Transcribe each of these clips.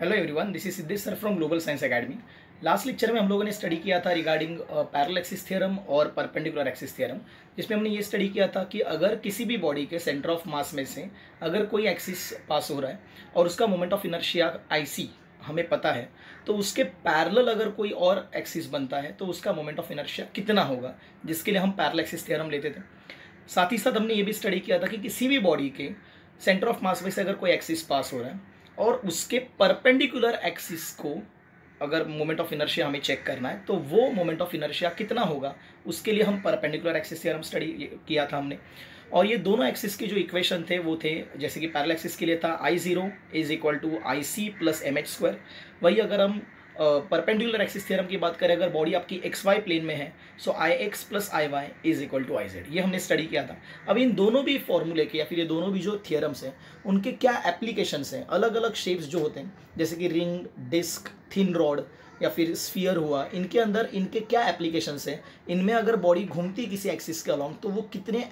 hello everyone this is Siddhesh sir from global science academy last lecture में हम लोगों ने स्टडी किया था रिगार्डिंग पैरल एक्सिस थियरम और परपेंडिकुलर एक्सिस थियरम जिसमें हमने ये स्टडी किया था कि अगर किसी भी बॉडी के सेंटर ऑफ मास में से अगर कोई एक्सिस पास हो रहा है और उसका मोमेंट ऑफ इनर्शिया सी हमें पता है तो उसके पैरल अगर कोई और एक्सिस बनता है तो उसका मोमेंट ऑफ इनर्शिया कितना होगा जिसके लिए हम पैरल एक्सिस थियरम लेते थे साथ ही साथ हमने ये भी स्टडी किया था कि किसी भी बॉडी के सेंटर ऑफ मास में से अगर कोई एक्सिस पास हो रहा है और उसके परपेंडिकुलर एक्सिस को अगर मोमेंट ऑफ इनर्शिया हमें चेक करना है तो वो मोमेंट ऑफ इनर्शिया कितना होगा उसके लिए हम परपेंडिकुलर एक्सिस से हम स्टडी किया था हमने और ये दोनों एक्सिस के जो इक्वेशन थे वो थे जैसे कि पैरल एक्सिस के लिए था I zero is equal to I C plus M H square वही अगर हम परपेंडिकुलर एक्सिस थ्योरम की बात करें अगर बॉडी आपकी एक्स वाई प्लेन में है so I X plus I Y is equal to I Z ये हमने स्टडी किया था अब इन दोनों भी फॉर्मूले के या फिर ये दोनों भी जो थियरम्स हैं उनके क्या एप्लीकेशंस हैं अलग अलग शेप्स जो होते हैं जैसे कि रिंग डिस्क थिन रॉड या फिर स्फीयर हुआ इनके अंदर इनके क्या एप्लीकेशंस हैं इनमें अगर बॉडी घूमती किसी एक्सिस के अलॉन्ग तो वो कितने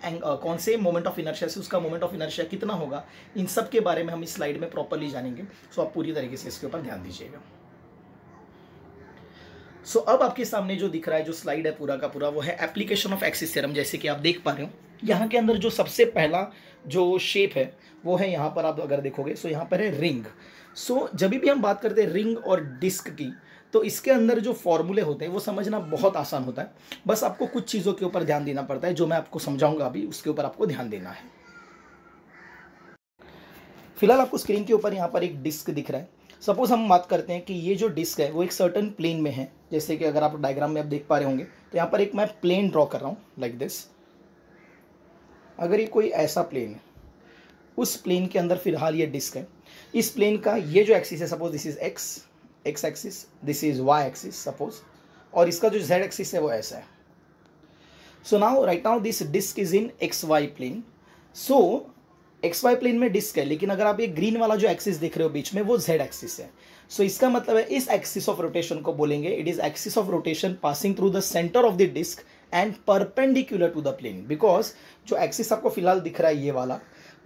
कौन से मोमेंट ऑफ इनर्शिया से उसका मोमेंट ऑफ इनर्शिया कितना होगा इन सब के बारे में हम इस स्लाइड में प्रॉपरली जानेंगे सो आप पूरी तरीके से इसके ऊपर ध्यान दीजिएगा सो so, अब आपके सामने जो दिख रहा है जो स्लाइड है पूरा का पूरा वो है एप्लीकेशन ऑफ एक्सिस सीरम जैसे कि आप देख पा रहे हो यहाँ के अंदर जो सबसे पहला जो शेप है वो है यहाँ पर आप अगर देखोगे सो so यहाँ पर है रिंग सो so, जब भी हम बात करते हैं रिंग और डिस्क की तो इसके अंदर जो फॉर्मूले होते हैं वो समझना बहुत आसान होता है बस आपको कुछ चीज़ों के ऊपर ध्यान देना पड़ता है जो मैं आपको समझाऊंगा अभी उसके ऊपर आपको ध्यान देना है फिलहाल आपको स्क्रीन के ऊपर यहाँ पर एक डिस्क दिख रहा है सपोज हम बात करते हैं कि ये जो डिस्क है वो एक सर्टन प्लेन में है जैसे कि अगर आप डायग्राम में आप देख पा रहे होंगे तो यहाँ पर एक मैं प्लेन ड्रॉ कर रहा हूँ लाइक दिस अगर ये कोई ऐसा प्लेन है उस प्लेन के अंदर फिलहाल ये डिस्क है इस प्लेन का ये जो एक्सिस है suppose this is X X axis this is Y axis suppose और इसका जो जेड एक्सिस है वो ऐसा है so now right now this disc is in X Y plane so X Y plane में डिस्क है लेकिन अगर आप ये ग्रीन वाला जो एक्सिस देख रहे हो बीच में वो जेड एक्सिस है सो so, इसका मतलब है इस एक्सिस ऑफ रोटेशन को बोलेंगे it is axis of rotation passing through the centre of the disc and perpendicular to the plane because जो एक्सिस आपको फिलहाल दिख रहा है ये वाला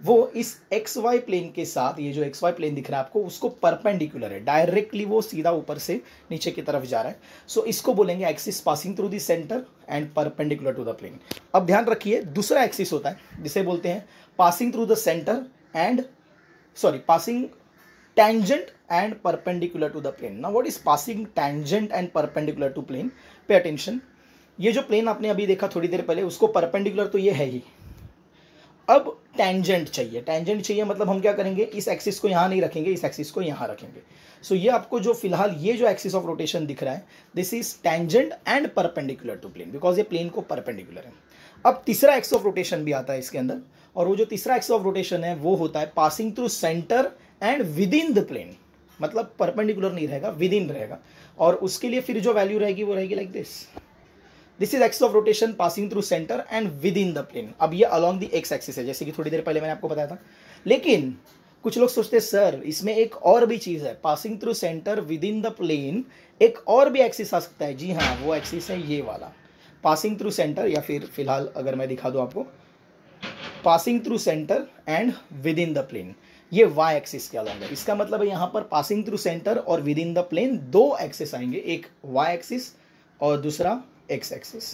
वो इस एक्स वाई प्लेन के साथ ये जो एक्स वाई प्लेन दिख रहा है आपको उसको परपेंडिकुलर है डायरेक्टली वो सीधा ऊपर से नीचे की तरफ जा रहा है सो so, इसको बोलेंगे axis passing through the centre and perpendicular to the plane अब ध्यान रखिए दूसरा एक्सिस होता है जिसे बोलते हैं passing through the center and sorry passing tangent and perpendicular to the plane now what is passing tangent and perpendicular to plane pay attention ये जो प्लेन आपने अभी देखा थोड़ी देर पहले उसको परपेंडिकुलर तो ये है ही अब टेंजेंट चाहिए टेंजेंट चाहिए मतलब हम क्या करेंगे इस एक्सिस को यहाँ नहीं रखेंगे इस एक्सिस को यहाँ रखेंगे सो so, ये आपको जो फिलहाल ये जो एक्सिस ऑफ रोटेशन दिख रहा है this is tangent and perpendicular to plane because ये प्लेन को परपेंडिकुलर है अब तीसरा एक्स ऑफ रोटेशन भी आता है इसके अंदर और वो जो तीसरा एक्स ऑफ रोटेशन है वो होता है passing through centre and within the plane मतलब परपेंडिकुलर नहीं रहेगा विद इन रहेगा और उसके लिए फिर जो वैल्यू रहेगी वो रहेगी like this this is axis of rotation passing through centre and within the plane अब ये अलॉन्ग द एक्स एक्सिस है जैसे कि थोड़ी देर पहले मैंने आपको बताया था लेकिन कुछ लोग सोचते हैं सर इसमें एक और भी चीज़ है passing through centre within the plane एक और भी एक्सिस आ सकता है जी हाँ वो एक्सिस है ये वाला पासिंग थ्रू सेंटर या फिर फिलहाल अगर मैं दिखा दूँ आपको passing through centre and within the plane ये वाई एक्सिस के अलॉन्ग है इसका मतलब है यहाँ पर पासिंग थ्रू सेंटर और विद इन द प्लेन दो एक्सेस आएंगे एक वाई एक्सिस और दूसरा एक्स एक्सिस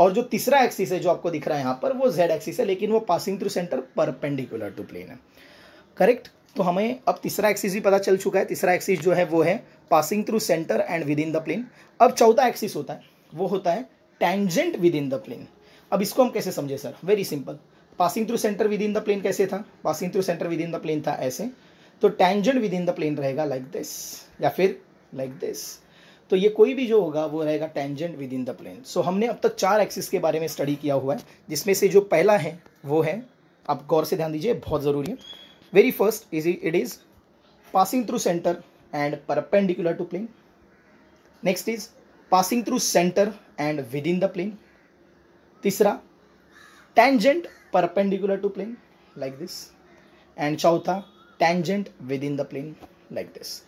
और जो तीसरा एक्सिस है जो आपको दिख रहा है यहाँ पर वो जेड एक्सिस है लेकिन वो passing through centre perpendicular to plane है करेक्ट तो हमें अब तीसरा एक्सिस भी पता चल चुका है तीसरा एक्सिस जो है वो है passing through centre and within the plane अब चौथा एक्सिस होता है वो होता है tangent within the plane अब इसको हम कैसे समझे sir very simple passing through centre within the plane कैसे था passing through centre within the plane था ऐसे तो tangent within the plane रहेगा लाइक like दिस या फिर लाइक like दिस तो ये कोई भी जो होगा वो रहेगा tangent within the plane so हमने अब तक चार एक्सिस के बारे में स्टडी किया हुआ है जिसमें से जो पहला है वो है आप गौर से ध्यान दीजिए बहुत ज़रूरी है very first is it is passing through centre and perpendicular to plane next is passing through centre and within the plane तीसरा tangent perpendicular to plane like this and चौथा tangent within the plane like this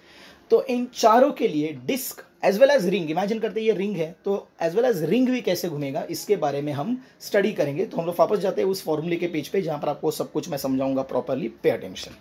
तो इन चारों के लिए disc as well as ring imagine करते हैं ये ring है तो एज वेल एज रिंग भी कैसे घूमेगा इसके बारे में हम स्टडी करेंगे तो हम लोग वापस जाते हैं उस फॉर्मूले के पेज पे जहां पर आपको सब कुछ मैं समझाऊंगा properly pay attention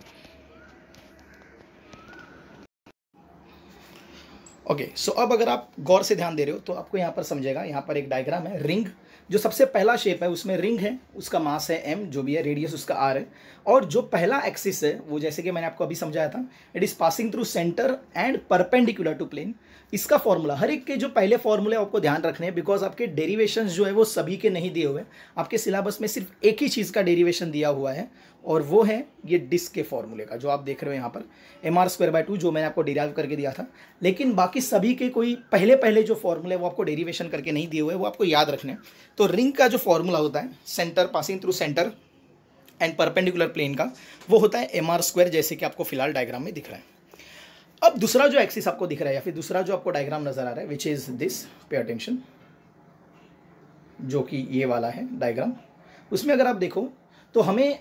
okay so अब अगर आप गौर से ध्यान दे रहे हो तो आपको यहां पर समझेगा यहां पर एक डायग्राम है रिंग जो सबसे पहला शेप है उसमें रिंग है उसका मास है एम जो भी है रेडियस उसका आर है और जो पहला एक्सिस है वो जैसे कि मैंने आपको अभी समझाया था it is passing through centre and perpendicular to plane इसका फॉर्मूला हर एक के जो पहले फॉर्मूले आपको ध्यान रखने हैं बिकॉज आपके डेरिवेशन जो है वो सभी के नहीं दिए हुए आपके सिलेबस में सिर्फ एक ही चीज़ का डेरिवेशन दिया हुआ है और वो है ये डिस्क के फॉर्मूले का जो आप देख रहे हो यहाँ पर M R square by two जो मैंने आपको डिराइव करके दिया था लेकिन बाकी सभी के कोई पहले पहले जो फॉर्मूले वो आपको डेरिवेशन करके नहीं दिए हुए वो आपको याद रखने तो रिंग का जो फॉर्मूला होता है centre passing through centre and perpendicular plane का वो होता है एम आर स्क्वायर जैसे कि आपको फिलहाल डायग्राम में दिख रहा है अब दूसरा जो एक्सिस आपको दिख रहा है या फिर दूसरा जो आपको डायग्राम नजर आ रहा है which is this pay attention जो कि ये वाला है डायग्राम उसमें अगर आप देखो तो हमें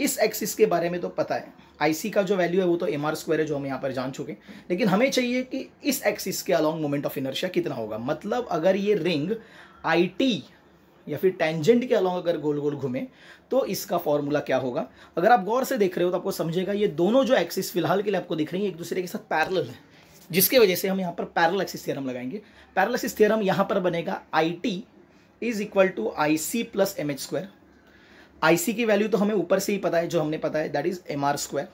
इस एक्सिस के बारे में तो पता है आईसी का जो वैल्यू है वो तो एम आर स्क्वायर है जो हम यहाँ पर जान चुके लेकिन हमें चाहिए कि इस एक्सिस के अलॉन्ग मोमेंट ऑफ इनर्शिया कितना होगा मतलब अगर ये रिंग आई या फिर टेंजेंट के अलॉन्ग अगर गोल गोल घूमे तो इसका फॉर्मूला क्या होगा अगर आप गौर से देख रहे हो तो आपको समझेगा ये दोनों जो एक्सिस फिलहाल के लिए आपको दिख रही है एक दूसरे के साथ पैरल है जिसके वजह से हम यहाँ पर पैरल एक्सिस थियरम लगाएंगे पैरल एक्सिस थियरम यहाँ पर बनेगा I T is equal to I C plus M H square IC की वैल्यू तो हमें ऊपर से ही पता है जो हमने पता है that is M R square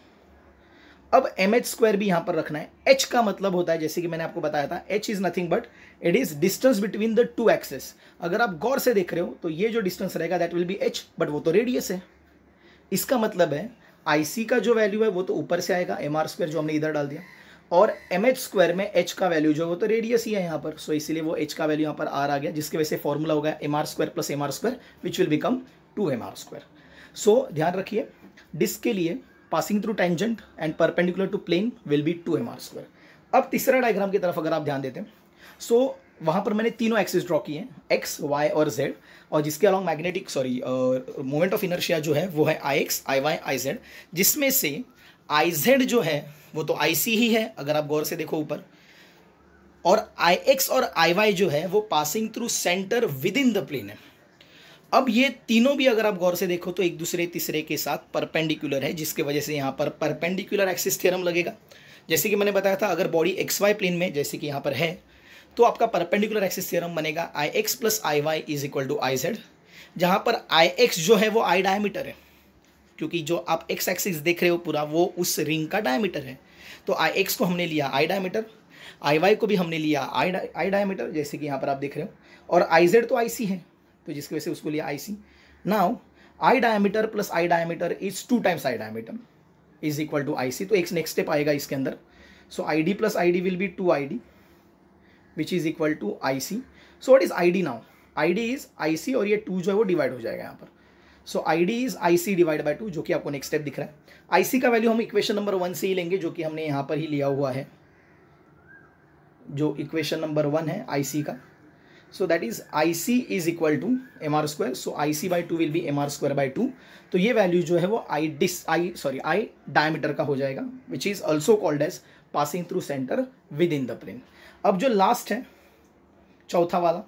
अब एम एच स्क्वायर भी यहां पर रखना है एच का मतलब होता है जैसे कि मैंने आपको बताया था H is nothing but it is distance between the two axes अगर आप गौर से देख रहे हो तो ये जो डिस्टेंस रहेगा that will be H but वो तो रेडियस है इसका मतलब है आईसी का जो वैल्यू है वो तो ऊपर से आएगा एम आर स्क्वायर जो हमने इधर डाल दिया और एम एच स्क्वायर में एच का वैल्यू जो है वो तो रेडियस ही है यहाँ पर सो so, इसीलिए वो एच का वैल्यू यहाँ पर आर आ गया जिसके वजह से फॉर्मूला होगा M R square plus M R square which will become two M R square so ध्यान रखिए डिस्क के लिए passing through tangent and perpendicular to plane will be two M R square अब तीसरा डायग्राम की तरफ अगर आप ध्यान देते हैं सो वहाँ पर मैंने तीनों एक्सिस ड्रॉ किए हैं एक्स वाई और जेड और जिसके along magnetic sorry moment of inertia जो है वो है I X I Y I Z जिसमें से आई जेड जो है वो तो आई सी ही है अगर आप गौर से देखो ऊपर और आई एक्स और आई वाई जो है वो passing through centre within the plane है अब ये तीनों भी अगर आप गौर से देखो तो एक दूसरे तीसरे के साथ परपेंडिकुलर है जिसके वजह से यहाँ पर परपेंडिकुलर एक्सिस थ्योरम लगेगा जैसे कि मैंने बताया था अगर बॉडी एक्स वाई प्लेन में जैसे कि यहाँ पर है तो आपका परपेंडिकुलर एक्सिस थ्योरम बनेगा I X plus I Y is equal to I Z जहाँ पर आई एक्स जो है वो आई डायमीटर है क्योंकि जो आप एक्स एक्सिस देख रहे हो पूरा वो उस रिंग का डायमीटर है तो आई एक्स को हमने लिया आई डायमीटर आई वाई को भी हमने लिया आई आई डायमीटर जैसे कि यहाँ पर आप देख रहे हो और आई जेड तो आई सी है तो जिसकी वजह से उसको लिया I C now I diameter plus I diameter is two times I diameter is equal to I C तो एक नेक्स्ट स्टेप आएगा इसके अंदर so I D plus I D will be two I D which is equal to I C so what is I D now I D is I C और ये to जो है वो divide हो जाएगा यहाँ पर so I D is I C divide by two जो कि आपको नेक्स्ट स्टेप दिख रहा है आई सी का वैल्यू हम इक्वेशन नंबर वन से ही लेंगे जो कि हमने यहाँ पर ही लिया हुआ है जो इक्वेशन नंबर वन है आई सी का so that is I C is equal to M R square so I C by two will be M R square by two तो ये वैल्यू जो है वो I dis I sorry I diameter का हो जाएगा which is also called as passing through centre within the plane अब जो लास्ट है चौथा वाला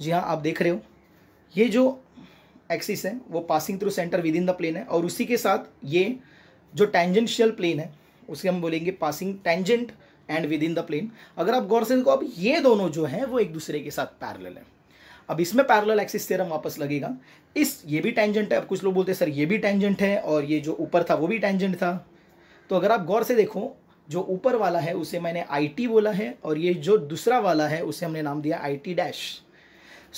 जी हाँ आप देख रहे हो ये जो एक्सिस है वो passing through centre within the plane है और उसी के साथ ये जो टेंजेंशियल प्लेन है उसे हम बोलेंगे passing tangent and within the plane अगर आप गौर से देखो अब ये दोनों जो हैं वो एक दूसरे के साथ पैरल है अब इसमें पैरल एक्सिस थ्योरम वापस लगेगा इस ये भी टेंजेंट है अब कुछ लोग बोलते हैं सर ये भी टेंजेंट है और ये जो ऊपर था वो भी टेंजेंट था तो अगर आप गौर से देखो जो ऊपर वाला है उसे मैंने आई टी बोला है और ये जो दूसरा वाला है उसे हमने नाम दिया आई टी डैश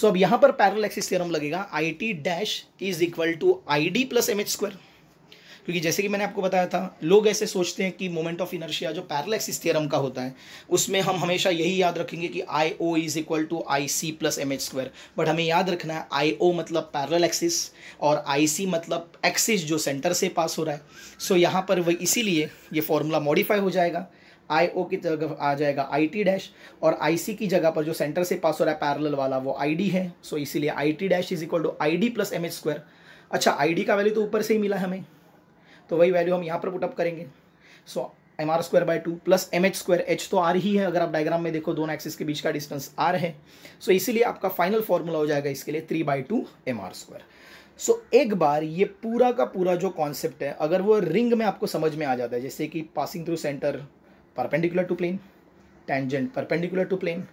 सो अब यहाँ पर पैरल एक्सिस थ्योरम लगेगा I T dash is equal to I D plus M H square क्योंकि जैसे कि मैंने आपको बताया था लोग ऐसे सोचते हैं कि मोमेंट ऑफ इनर्शिया जो पैरलेक्सिस थियरम का होता है उसमें हम हमेशा यही याद रखेंगे कि I O is equal to I C plus M H square but हमें याद रखना है आई ओ मतलब पैरल एक्सिस और आई सी मतलब एक्सिस जो सेंटर से पास हो रहा है सो so, यहाँ पर वह इसीलिए ये फॉर्मूला मॉडिफाई हो जाएगा आई ओ की जगह आ जाएगा आई टी डैश और आई सी की जगह पर जो सेंटर से पास हो रहा है पैरल वाला वो आई डी है सो so, इसीलिए I T dash is equal to I D plus M H square अच्छा आई डी का वैल्यू तो ऊपर से ही मिला हमें तो वही वैल्यू हम यहाँ पर पुटअप करेंगे so M R square by two plus M H square H तो आर ही है अगर आप डायग्राम में देखो दोनों एक्सिस के बीच का डिस्टेंस आर है सो so, इसीलिए आपका फाइनल फॉर्मूला हो जाएगा इसके लिए three by two M R square so एक बार ये पूरा का पूरा जो कॉन्सेप्ट है अगर वो रिंग में आपको समझ में आ जाता है जैसे कि passing through centre perpendicular to plane tangent perpendicular to plane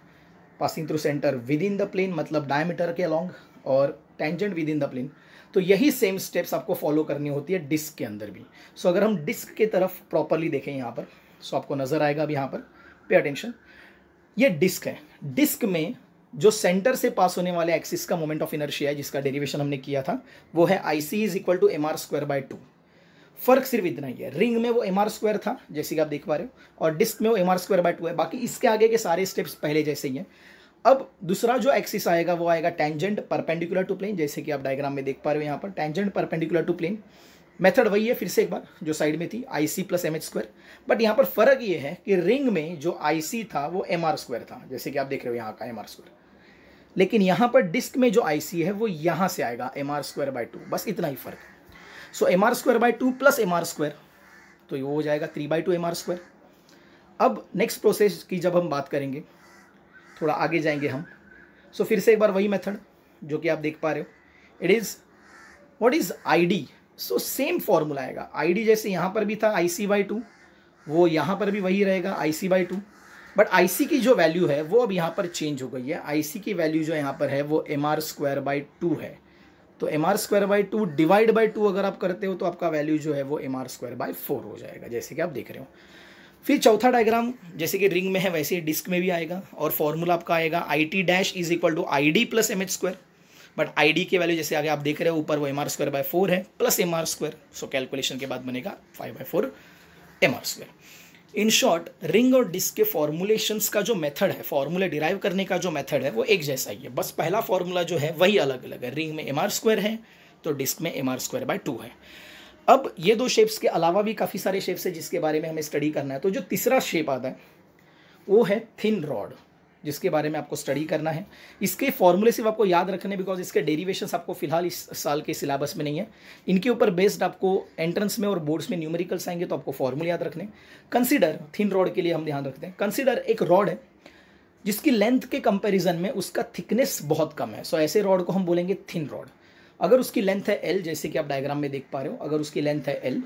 passing through centre within the plane मतलब डायमीटर के अलॉन्ग और tangent within the plane तो यही सेम स्टेप्स आपको फॉलो करनी होती है डिस्क के अंदर भी सो अगर हम डिस्क की तरफ प्रॉपरली देखें यहाँ पर सो आपको नज़र आएगा अभी यहाँ पर पे अटेंशन ये डिस्क है डिस्क में जो सेंटर से पास होने वाले एक्सिस का मोमेंट ऑफ इनर्शिया है जिसका डेरिवेशन हमने किया था वो है I C is equal to M R square by two फर्क सिर्फ इतना ही है रिंग में वो एम आर स्क्वायर था जैसे कि आप देख पा रहे हो और डिस्क में वो M R square by two है बाकी इसके आगे के सारे स्टेप्स पहले जैसे ही हैं अब दूसरा जो एक्सिस आएगा वो आएगा टेंजेंट परपेंडिकुलर टू प्लेन जैसे कि आप डायग्राम में देख पा रहे हो यहाँ पर tangent perpendicular to plane method वही है फिर से एक बार जो साइड में थी I C plus M H square but यहाँ पर फर्क ये है कि रिंग में जो आई सी था वो एम आर स्क्वायर था जैसे कि आप देख रहे हो यहाँ का एम आर स्क्वायर लेकिन यहाँ पर डिस्क में जो आई सी है वो यहाँ से आएगा M R square by two बस इतना ही फर्क है so M R square by two plus M R square तो वो हो जाएगा three by two M R square अब नेक्स्ट प्रोसेस की जब हम बात करेंगे थोड़ा आगे जाएंगे हम सो so, फिर से एक बार वही मेथड जो कि आप देख पा रहे हो it is what is I so same formula आएगा आई जैसे यहाँ पर भी था आई सी बाई टू वो यहाँ पर भी वही रहेगा I C by two but I की जो वैल्यू है वो अब यहाँ पर चेंज हो गई है आई की वैल्यू जो यहाँ पर है वो M R square by two है तो M R square by two divide by two अगर आप करते हो तो आपका वैल्यू जो है वो M R square by four हो जाएगा जैसे कि आप देख रहे हो फिर चौथा डायग्राम जैसे कि रिंग में है वैसे ही डिस्क में भी आएगा और फॉर्मूला आपका आएगा I T dash is equal to I D plus M H square but I D के वैल्यू जैसे आगे आप देख रहे हो ऊपर वो M R square by four है plus M R square so calculation के बाद बनेगा five by four M R square in short ring और डिस्क के फॉर्मुलेशंस का जो मेथड है फॉर्मूला डिराइव करने का जो मेथड है वो एक जैसा ही है बस पहला फॉर्मूला जो है वही अलग अलग है रिंग में एम आर स्क्वायर है तो डिस्क में M R square by two है अब ये दो शेप्स के अलावा भी काफ़ी सारे शेप्स हैं जिसके बारे में हमें स्टडी करना है तो जो तीसरा शेप आता है वो है थिन रॉड जिसके बारे में आपको स्टडी करना है इसके फॉर्मूले सिर्फ आपको याद रखने बिकॉज इसके डेरिवेशन आपको फिलहाल इस साल के सिलेबस में नहीं है इनके ऊपर बेस्ड आपको एंट्रेंस में और बोर्ड्स में न्यूमेरिकल्स आएंगे तो आपको फॉर्मूले याद रखने कंसिडर थिन रॉड के लिए हम ध्यान रखते हैं कंसिडर एक रॉड है जिसकी लेंथ के कंपेरिजन में उसका थिकनेस बहुत कम है सो ऐसे रॉड को हम बोलेंगे थिन रॉड अगर उसकी लेंथ है एल जैसे कि आप डायग्राम में देख पा रहे हो अगर उसकी लेंथ है एल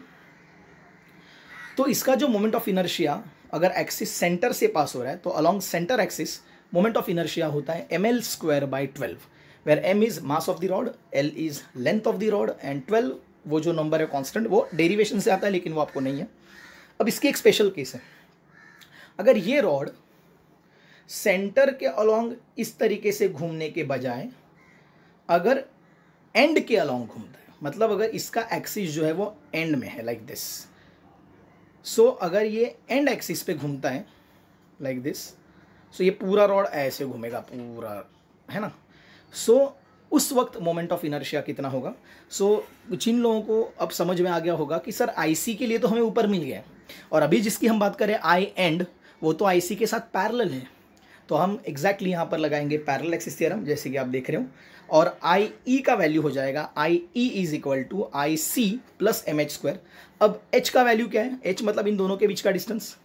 तो इसका जो मोमेंट ऑफ इनर्शिया अगर एक्सिस सेंटर से पास हो रहा है तो along centre axis moment of inertia होता है M L square by twelve where M is mass of the rod L is length of the rod and twelve वो जो नंबर है कॉन्स्टेंट वो डेरिवेशन से आता है लेकिन वो आपको नहीं है अब इसकी एक स्पेशल केस है अगर ये रॉड सेंटर के अलोंग इस तरीके से घूमने के बजाय अगर एंड के अलॉन्ग घूमता है मतलब अगर इसका एक्सिस जो है वो एंड में है लाइक दिस सो अगर ये एंड एक्सिस पे घूमता है लाइक दिस सो ये पूरा रॉड ऐसे घूमेगा पूरा है ना सो so, उस वक्त मोमेंट ऑफ इनर्शिया कितना होगा सो so, जिन लोगों को अब समझ में आ गया होगा कि सर आईसी के लिए तो हमें ऊपर मिल गया और अभी जिसकी हम बात करें आई एंड वो तो आईसी के साथ पैरल है तो हम एग्जैक्टली यहाँ पर लगाएंगे पैरल एक्सिस थियरम जैसे कि आप देख रहे हो और आई ई e का वैल्यू हो जाएगा I E is equal to I C plus M H square अब एच का वैल्यू क्या है एच मतलब इन दोनों के बीच का डिस्टेंस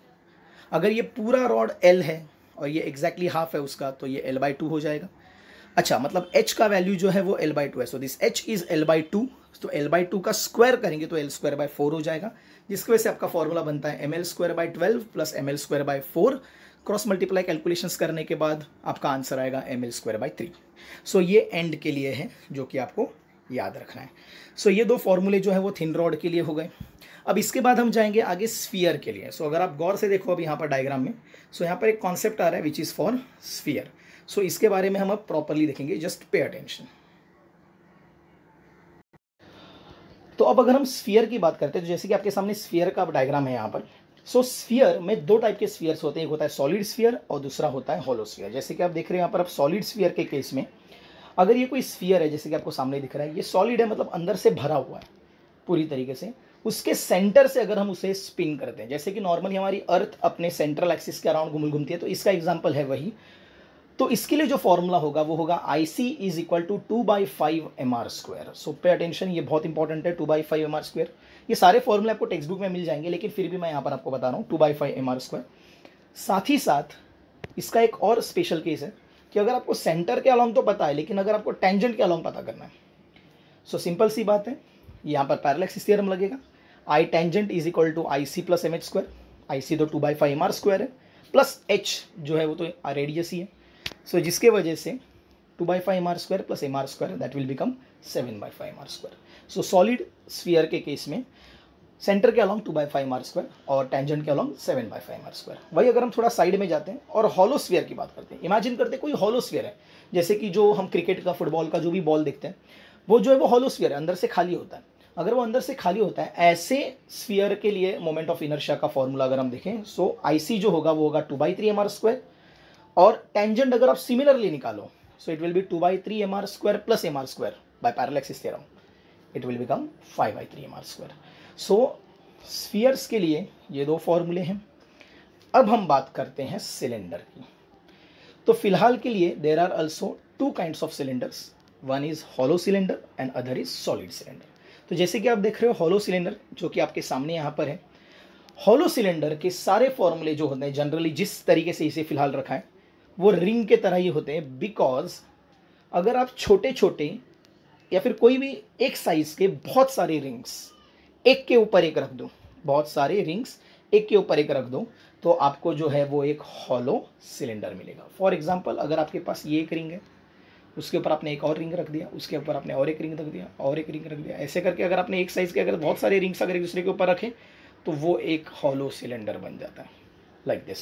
अगर ये पूरा रॉड एल है और ये एग्जैक्टली exactly हाफ है उसका तो ये एल बाई टू हो जाएगा अच्छा मतलब एच का वैल्यू जो है वो एल बाई टू है so this H is L by two तो एल बाई टू का स्क्वायर करेंगे तो एल स्क्वायर बाई फोर हो जाएगा जिसकी वजह से आपका फॉर्मूला बनता है M L square by twelve plus M L square by four cross multiply calculations करने के बाद आपका आंसर आएगा M L square by three so ये एंड के लिए है जो कि आपको याद रखना है सो so, ये दो फॉर्मूले जो है वो थिन रॉड के लिए हो गए अब इसके बाद हम जाएंगे आगे स्फीयर के लिए सो so, अगर आप गौर से देखो अब यहाँ पर डायग्राम में सो so, यहाँ पर एक कॉन्सेप्ट आ रहा है which is for sphere so इसके बारे में हम अब प्रॉपरली देखेंगे जस्ट पे अटेंशन तो अब अगर हम स्फीयर की बात करते हैं तो जैसे कि आपके सामने स्फीयर का डायग्राम है यहाँ पर सो so, स्फीयर में दो टाइप के स्फीयर्स होते हैं एक होता है सॉलिड स्फीयर और दूसरा होता है होलो स्फीयर जैसे कि आप देख रहे हैं यहाँ पर आप सॉलिड स्फीयर के केस में अगर ये कोई स्फीयर है जैसे कि आपको सामने दिख रहा है ये सॉलिड है मतलब अंदर से भरा हुआ है पूरी तरीके से उसके सेंटर से अगर हम उसे स्पिन करते हैं जैसे कि नॉर्मली हमारी अर्थ अपने सेंट्रल एक्सिस के अराउंड घूम घूमती है तो इसका एग्जाम्पल है वही तो इसके लिए जो फॉर्मूला होगा वो होगा I C is equal to two by five M R square so pay attention ये बहुत इंपॉर्टेंट है two by five M R square ये सारे फॉर्मूले आपको टेक्स्ट बुक में मिल जाएंगे लेकिन फिर भी मैं यहाँ पर आपको बता रहा हूँ two by five M R square साथ ही साथ इसका एक और स्पेशल केस है कि अगर आपको सेंटर के अलॉन्ग तो पता है लेकिन अगर आपको टेंजेंट के अलॉन्ग पता करना है सो so, सिंपल सी बात है यहाँ पर पैरलेक्सिस थियरम लगेगा I tangent is equal to I C plus M H square I C तो two by five M R square है प्लस एच जो है वो तो रेडियस ही है सो so, जिसके वजह से two by five M R square plus M R square that will become seven by five M R square so solid sphere के केस में सेंटर के along two by five M R square और tangent के along seven by five M R square वही अगर हम थोड़ा side में जाते हैं और हॉलो स्फीयर की बात करते हैं इमेजिन करते हैं कोई हॉलो स्फीयर है जैसे कि जो हम क्रिकेट का फुटबॉल का जो भी बॉल देखते हैं वो जो है वो हॉलो स्फीयर है अंदर से खाली होता है अगर वो अंदर से खाली होता है ऐसे स्फीयर के लिए मोमेंट ऑफ इनर्शिया का फॉर्मूला अगर हम देखें सो आईसी जो होगा वो होगा two by three M R square और टेंजेंट अगर आप सिमिलरली निकालो so it will be two by three M R square plus M R square by parallel axis theorem it will become five by three M R square so spheres के लिए ये दो फॉर्मूले हैं अब हम बात करते हैं सिलेंडर की तो फिलहाल के लिए there are also two kinds of cylinders one is hollow cylinder and other is solid cylinder तो जैसे कि आप देख रहे हो हॉलो सिलेंडर जो कि आपके सामने यहाँ पर है हॉलो सिलेंडर के सारे फॉर्मूले जो होते हैं जनरली जिस तरीके से इसे फिलहाल रखा है वो रिंग के तरह ही होते हैं बिकॉज अगर आप छोटे छोटे या फिर कोई भी एक साइज़ के बहुत सारे रिंग्स एक के ऊपर एक रख दो बहुत सारे रिंग्स एक के ऊपर एक रख दो तो आपको जो है वो एक हॉलो सिलेंडर मिलेगा फॉर एग्जाम्पल अगर आपके पास ये एक रिंग है उसके ऊपर आपने एक और रिंग रख दिया उसके ऊपर आपने और एक रिंग रख दिया और एक रिंग रख दिया ऐसे करके अगर आपने एक साइज़ के अगर बहुत सारे रिंग्स अगर एक दूसरे के ऊपर रखें तो वो एक हॉलो सिलेंडर बन जाता है लाइक दिस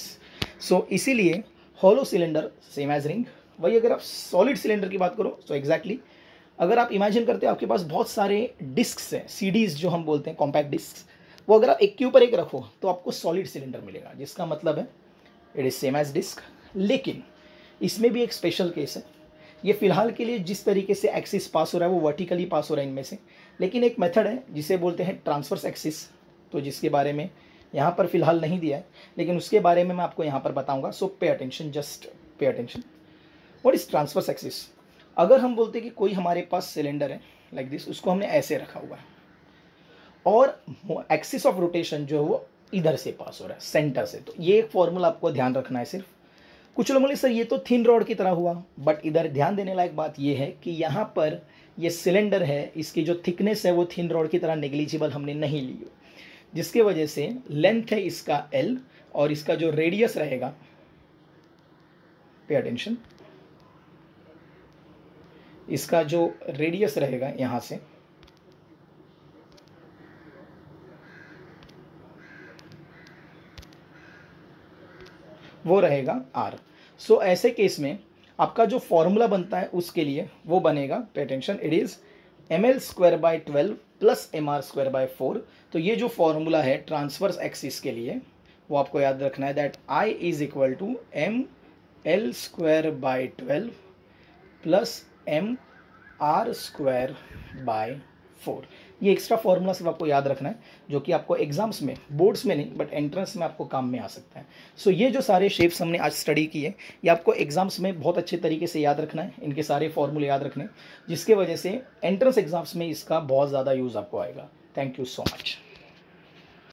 सो इसीलिए hollow cylinder same as ring वही अगर आप सॉलिड सिलेंडर की बात करो तो एग्जैक्टली अगर आप इमेजिन करते हो आपके पास बहुत सारे डिस्क हैं सी जो हम बोलते हैं कॉम्पैक्ट डिस्क वो अगर आप एक के ऊपर एक रखो तो आपको सॉलिड सिलेंडर मिलेगा जिसका मतलब है it is same as disc लेकिन इसमें भी एक स्पेशल केस है ये फिलहाल के लिए जिस तरीके से एक्सिस पास हो रहा है वो वर्टिकली पास हो रहा है इनमें से लेकिन एक मेथड है जिसे बोलते हैं ट्रांसफर्स एक्सिस तो जिसके बारे में यहाँ पर फिलहाल नहीं दिया है लेकिन उसके बारे में मैं आपको यहाँ पर बताऊँगा so pay attention just pay attention what is transfers axis अगर हम बोलते कि कोई हमारे पास सिलेंडर है लाइक like दिस उसको हमने ऐसे रखा हुआ है और एक्सिस ऑफ रोटेशन जो है वो इधर से पास हो रहा है सेंटर से तो ये एक फॉर्मूला आपको ध्यान रखना है सिर्फ कुछ लोग बोले सर ये तो थिन रॉड की तरह हुआ बट इधर ध्यान देने लायक बात ये है कि यहाँ पर ये सिलेंडर है इसकी जो थिकनेस है वो थिन रॉड की तरह नेग्लिजिबल हमने नहीं ली जिसके वजह से लेंथ है इसका एल और इसका जो रेडियस रहेगा पे अटेंशन इसका जो रेडियस रहेगा यहां से वो रहेगा आर सो so, ऐसे केस में आपका जो फॉर्मूला बनता है उसके लिए वो बनेगा pay attention it is M L square by twelve plus M R square by four तो ये जो फॉर्मूला है ट्रांसवर्स एक्सिस के लिए वो आपको याद रखना है that I is equal to M L square by twelve plus M R square by four ये एक्स्ट्रा फॉर्मूला सिर्फ आपको याद रखना है जो कि आपको एग्जाम्स में बोर्ड्स में नहीं बट एंट्रेंस में आपको काम में आ सकता है सो so, ये जो सारे शेप्स हमने आज स्टडी किए ये आपको एग्जाम्स में बहुत अच्छे तरीके से याद रखना है इनके सारे फॉर्मूले याद रखने जिसके वजह से एंट्रेंस एग्जाम्स में इसका बहुत ज़्यादा यूज़ आपको आएगा थैंक यू सो मच